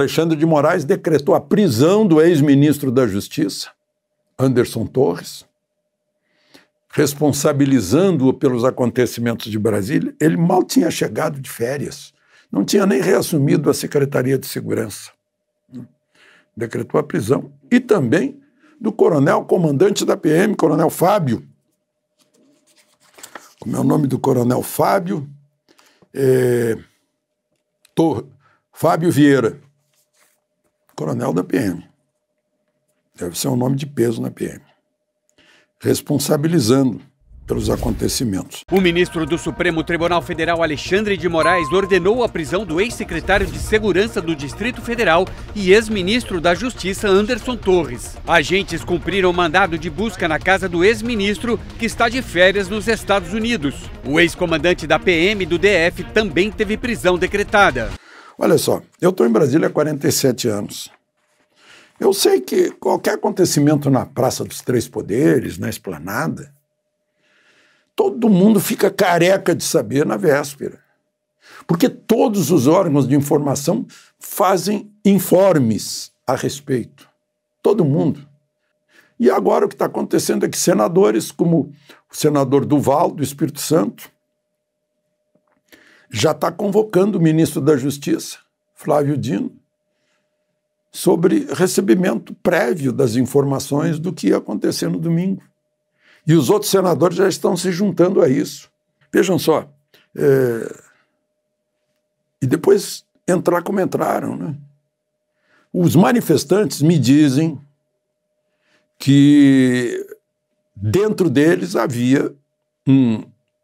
Alexandre de Moraes decretou a prisão do ex-ministro da Justiça, Anderson Torres, responsabilizando-o pelos acontecimentos de Brasília. Ele mal tinha chegado de férias, não tinha nem reassumido a Secretaria de Segurança. Decretou a prisão e também do coronel comandante da PM, coronel Fábio. Como é o nome do coronel Fábio? É... Tor... Fábio Vieira coronel da PM. Deve ser um nome de peso na PM. Responsabilizando pelos acontecimentos. O ministro do Supremo Tribunal Federal, Alexandre de Moraes, ordenou a prisão do ex-secretário de Segurança do Distrito Federal e ex-ministro da Justiça, Anderson Torres. Agentes cumpriram o mandado de busca na casa do ex-ministro, que está de férias nos Estados Unidos. O ex-comandante da PM do DF também teve prisão decretada. Olha só, eu estou em Brasília há 47 anos. Eu sei que qualquer acontecimento na Praça dos Três Poderes, na Esplanada, todo mundo fica careca de saber na véspera. Porque todos os órgãos de informação fazem informes a respeito. Todo mundo. E agora o que está acontecendo é que senadores, como o senador Duval, do Espírito Santo, já está convocando o ministro da Justiça, Flávio Dino, sobre recebimento prévio das informações do que ia acontecer no domingo. E os outros senadores já estão se juntando a isso. Vejam só. É... E depois entrar como entraram. Né? Os manifestantes me dizem que dentro deles havia um,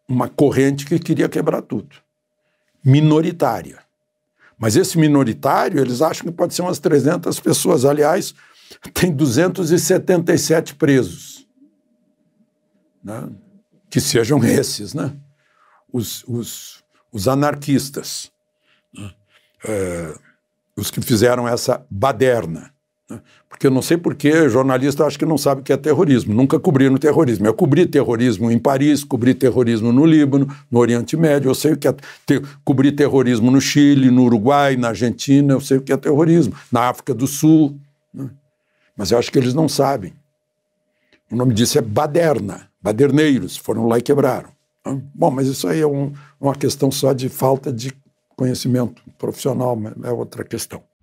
uma corrente que queria quebrar tudo minoritária. Mas esse minoritário, eles acham que pode ser umas 300 pessoas. Aliás, tem 277 presos. Né? Que sejam esses, né? Os, os, os anarquistas, né? é, os que fizeram essa baderna. Né? Porque eu não sei porque jornalista acho que não sabe o que é terrorismo. Nunca cobriram terrorismo. Eu cobri terrorismo em Paris, cobri terrorismo no Líbano, no Oriente Médio. Eu sei o que é ter... cobri terrorismo no Chile, no Uruguai, na Argentina. Eu sei o que é terrorismo. Na África do Sul. Né? Mas eu acho que eles não sabem. O nome disso é baderna. Baderneiros foram lá e quebraram. Né? Bom, mas isso aí é um, uma questão só de falta de conhecimento profissional, é outra questão.